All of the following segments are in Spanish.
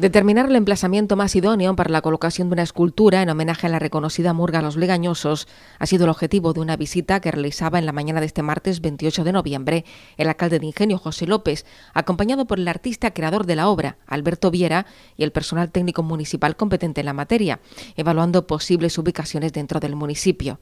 Determinar el emplazamiento más idóneo para la colocación de una escultura en homenaje a la reconocida murga Los Legañosos ha sido el objetivo de una visita que realizaba en la mañana de este martes 28 de noviembre el alcalde de Ingenio José López, acompañado por el artista creador de la obra, Alberto Viera, y el personal técnico municipal competente en la materia, evaluando posibles ubicaciones dentro del municipio.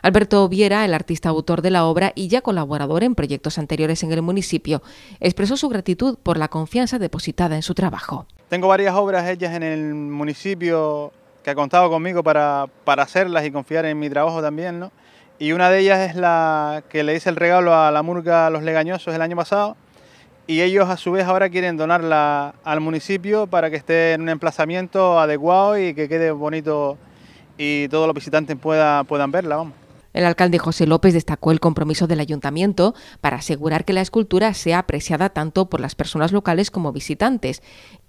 Alberto Viera, el artista autor de la obra y ya colaborador en proyectos anteriores en el municipio, expresó su gratitud por la confianza depositada en su trabajo. Tengo varias obras hechas en el municipio que ha contado conmigo para, hacerlas y confiar en mi trabajo también, ¿no? Y una de ellas es la que le hice el regalo a la murga Los Legañosos el año pasado y ellos a su vez ahora quieren donarla al municipio para que esté en un emplazamiento adecuado y que quede bonito y todos los visitantes puedan, puedan verla, vamos. El alcalde José López destacó el compromiso del ayuntamiento para asegurar que la escultura sea apreciada tanto por las personas locales como visitantes,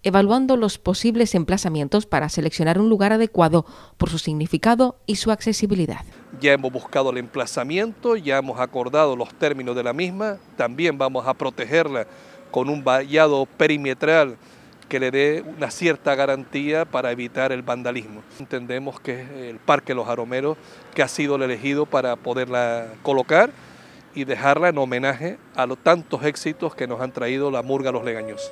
evaluando los posibles emplazamientos para seleccionar un lugar adecuado por su significado y su accesibilidad. Ya hemos buscado el emplazamiento, ya hemos acordado los términos de la misma, también vamos a protegerla con un vallado perimetral que le dé una cierta garantía para evitar el vandalismo. Entendemos que es el Parque Los Aromeros que ha sido el elegido para poderla colocar y dejarla en homenaje a los tantos éxitos que nos han traído la murga Los Legaños.